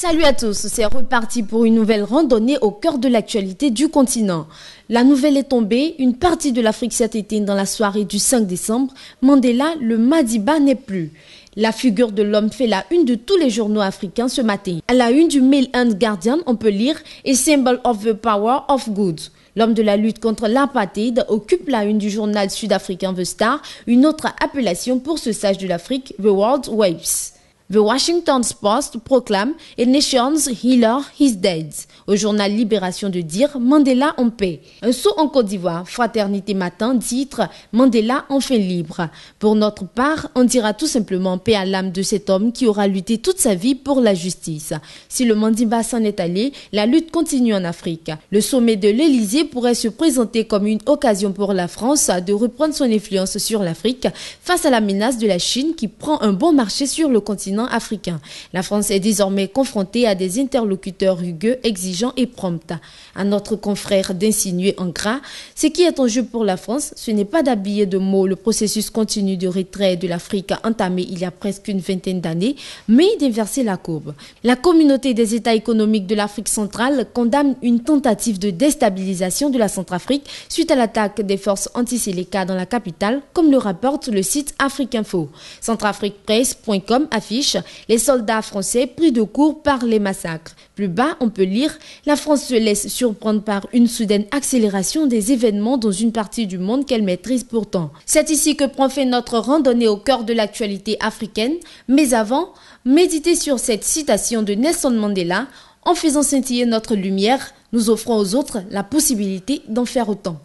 Salut à tous, c'est reparti pour une nouvelle randonnée au cœur de l'actualité du continent. La nouvelle est tombée, une partie de l'Afrique s'est éteinte dans la soirée du 5 décembre. Mandela, le Madiba, n'est plus. La figure de l'homme fait la une de tous les journaux africains ce matin. À la une du Mail and Guardian, on peut lire « A symbol of the power of good ». L'homme de la lutte contre l'apartheid occupe la une du journal sud-africain The Star, une autre appellation pour ce sage de l'Afrique, The World Waves. The Washington Post proclame A Nation's Healer is Dead. Au journal Libération de dire Mandela en paix. Un saut en Côte d'Ivoire, Fraternité Matin, titre Mandela enfin libre. Pour notre part, on dira tout simplement paix à l'âme de cet homme qui aura lutté toute sa vie pour la justice. Si le Mandiba s'en est allé, la lutte continue en Afrique. Le sommet de l'Elysée pourrait se présenter comme une occasion pour la France de reprendre son influence sur l'Afrique face à la menace de la Chine qui prend un bon marché sur le continent africain. La France est désormais confrontée à des interlocuteurs rugueux, exigeants et prompts. À notre confrère d'insinuer en gras, ce qui est en jeu pour la France, ce n'est pas d'habiller de mots le processus continu de retrait de l'Afrique entamé il y a presque une vingtaine d'années, mais d'inverser la courbe. La communauté des États économiques de l'Afrique centrale condamne une tentative de déstabilisation de la Centrafrique suite à l'attaque des forces anti-Séléka dans la capitale, comme le rapporte le site Afrique Info. Centrafriquepresse.com affiche les soldats français pris de court par les massacres. Plus bas, on peut lire La France se laisse surprendre par une soudaine accélération des événements dans une partie du monde qu'elle maîtrise pourtant. C'est ici que prend fait notre randonnée au cœur de l'actualité africaine. Mais avant, méditez sur cette citation de Nelson Mandela. En faisant scintiller notre lumière, nous offrons aux autres la possibilité d'en faire autant.